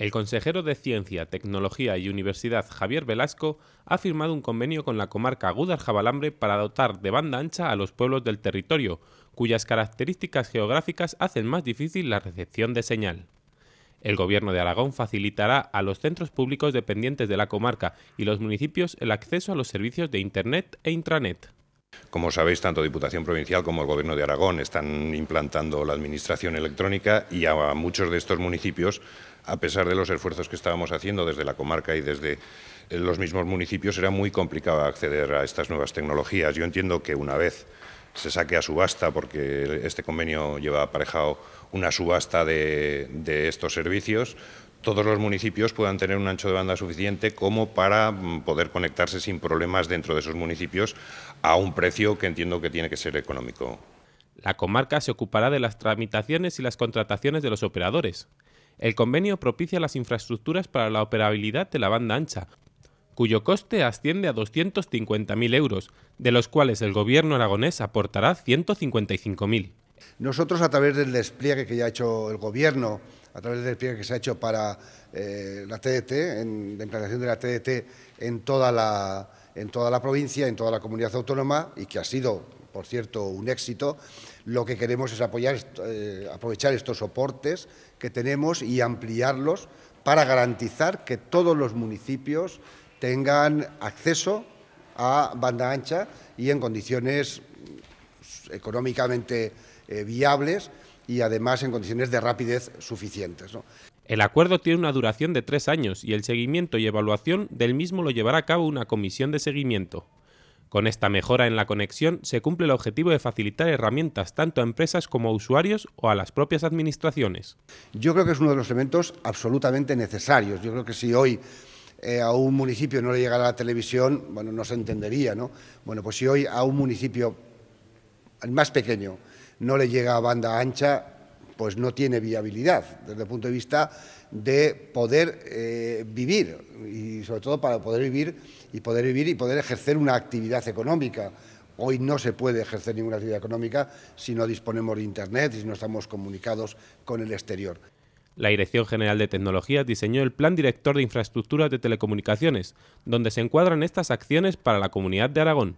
El consejero de Ciencia, Tecnología y Universidad, Javier Velasco, ha firmado un convenio con la comarca Gudar Jabalambre para dotar de banda ancha a los pueblos del territorio, cuyas características geográficas hacen más difícil la recepción de señal. El Gobierno de Aragón facilitará a los centros públicos dependientes de la comarca y los municipios el acceso a los servicios de Internet e Intranet. Como sabéis, tanto Diputación Provincial como el Gobierno de Aragón están implantando la administración electrónica y a muchos de estos municipios, a pesar de los esfuerzos que estábamos haciendo desde la comarca y desde eh, los mismos municipios, era muy complicado acceder a estas nuevas tecnologías. Yo entiendo que una vez se saque a subasta, porque este convenio lleva aparejado una subasta de, estos servicios, todos los municipios puedan tener un ancho de banda suficiente como para mm, poder conectarse sin problemas dentro de esos municipios a un precio que entiendo que tiene que ser económico. La comarca se ocupará de las tramitaciones y las contrataciones de los operadores. El convenio propicia las infraestructuras para la operabilidad de la banda ancha, cuyo coste asciende a 250.000 euros, de los cuales el gobierno aragonés aportará 155.000. Nosotros, a través del despliegue que ya ha hecho el gobierno, a través del pie que se ha hecho para eh, la TDT, la implantación de la TDT en toda la, en toda la provincia, en toda la comunidad autónoma y que ha sido, por cierto, un éxito. Lo que queremos es apoyar, eh, aprovechar estos soportes que tenemos y ampliarlos para garantizar que todos los municipios tengan acceso a banda ancha y en condiciones económicamente eh, viables y además en condiciones de rapidez suficientes. El acuerdo tiene una duración de tres años y el seguimiento y evaluación del mismo lo llevará a cabo una comisión de seguimiento. Con esta mejora en la conexión se cumple el objetivo de facilitar herramientas tanto a empresas como a usuarios o a las propias administraciones. Yo creo que es uno de los elementos absolutamente necesarios. Yo creo que si hoy eh, a un municipio no le llegara la televisión, bueno, no se entendería, ¿no? Bueno, pues si hoy a un municipio el más pequeño, no le llega a banda ancha, pues no tiene viabilidad desde el punto de vista de poder eh, vivir y sobre todo para poder vivir y poder vivir y poder ejercer una actividad económica. Hoy no se puede ejercer ninguna actividad económica si no disponemos de Internet y si no estamos comunicados con el exterior. La Dirección General de Tecnología diseñó el Plan Director de Infraestructuras de Telecomunicaciones, donde se encuadran estas acciones para la Comunidad de Aragón.